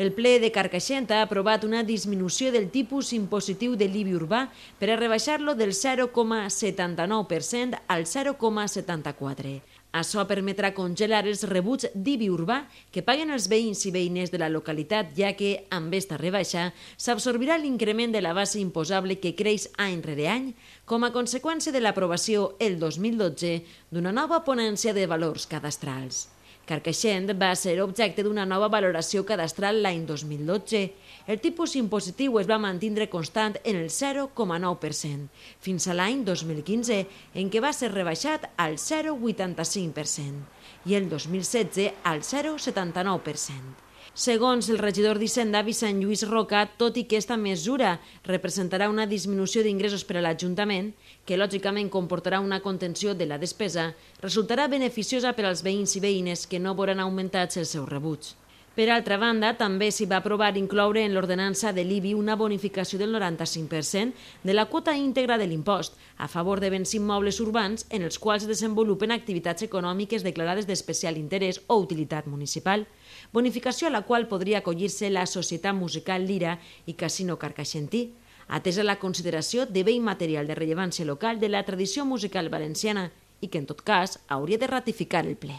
El ple de Carcaixent ha aprovat una disminució del tipus impositiu de l'IBI urbà per a rebaixar-lo del 0,79% al 0,74%. Això permetrà congelar els rebuts d'IBI urbà que paguen els veïns i veïnes de la localitat, ja que, amb esta rebaixa, s'absorbirà l'increment de la base imposable que creix any rere any com a conseqüència de l'aprovació el 2012 d'una nova ponència de valors cadastrals. Carcaixent va ser objecte d'una nova valoració cadastral l'any 2012. El tipus impositiu es va mantindre constant en el 0,9%, fins a l'any 2015, en què va ser rebaixat al 0,85% i el 2016 al 0,79%. Segons el regidor d'Hisenda, Vicent Lluís Roca, tot i que aquesta mesura representarà una disminució d'ingressos per a l'Ajuntament, que lògicament comportarà una contenció de la despesa, resultarà beneficiosa per als veïns i veïnes que no veuran augmentats els seus rebuts. Per altra banda, també s'hi va aprovar incloure en l'ordenança de l'IBI una bonificació del 95% de la quota íntegra de l'impost a favor de béns immobles urbans en els quals desenvolupen activitats econòmiques declarades d'especial interès o utilitat municipal, bonificació a la qual podria acollir-se la Societat Musical Lira i Casino Carcaixentí, atesa la consideració de bé immaterial de rellevància local de la tradició musical valenciana i que, en tot cas, hauria de ratificar el ple.